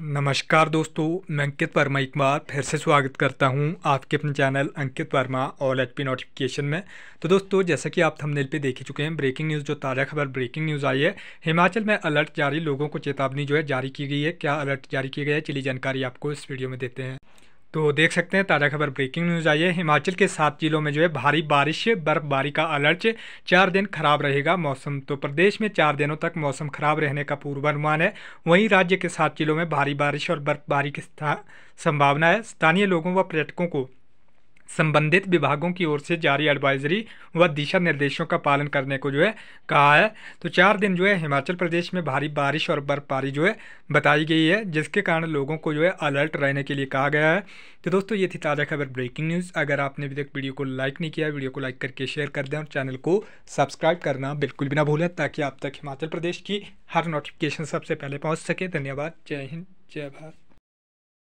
नमस्कार दोस्तों मैं अंकित वर्मा एक बार फिर से स्वागत करता हूं आपके अपने channel Ankit Verma all H P notification में तो दोस्तों जैसा कि आप थंबनेल पे देख ही चुके हैं ब्रेकिंग न्यूज़ जो ताज़ा खबर ब्रेकिंग न्यूज़ आई है हिमाचल में अलर्ट जारी लोगों को चेतावनी जो है जारी की गई है क्या अलर्ट जारी किया गया है चिली जानकारी आपको इस वीडियो में देते हैं तो देख सकते हैं ताज़ा खबर ब्रेकिंग न्यूज़ आई है हिमाचल के सात जिलों में जो है भारी बारिश बर्फबारी का अलर्ट चार दिन खराब रहेगा मौसम तो प्रदेश में चार दिनों तक मौसम खराब रहने का पूर्वानुमान है वहीं राज्य के सात जिलों में भारी बारिश और बर्फबारी की संभावना है स्थानीय लोगों व पर्यटकों को संबंधित विभागों की ओर से जारी एडवाइजरी व दिशा निर्देशों का पालन करने को जो है कहा है तो चार दिन जो है हिमाचल प्रदेश में भारी बारिश और बर्फबारी जो है बताई गई है जिसके कारण लोगों को जो है अलर्ट रहने के लिए कहा गया है तो दोस्तों ये थी ताज़ा खबर ब्रेकिंग न्यूज़ अगर आपने अभी तक वीडियो को लाइक नहीं किया वीडियो को लाइक करके शेयर कर दें और चैनल को सब्सक्राइब करना बिल्कुल भी ना भूलें ताकि आप तक हिमाचल प्रदेश की हर नोटिफिकेशन सबसे पहले पहुँच सके धन्यवाद जय हिंद जय भारत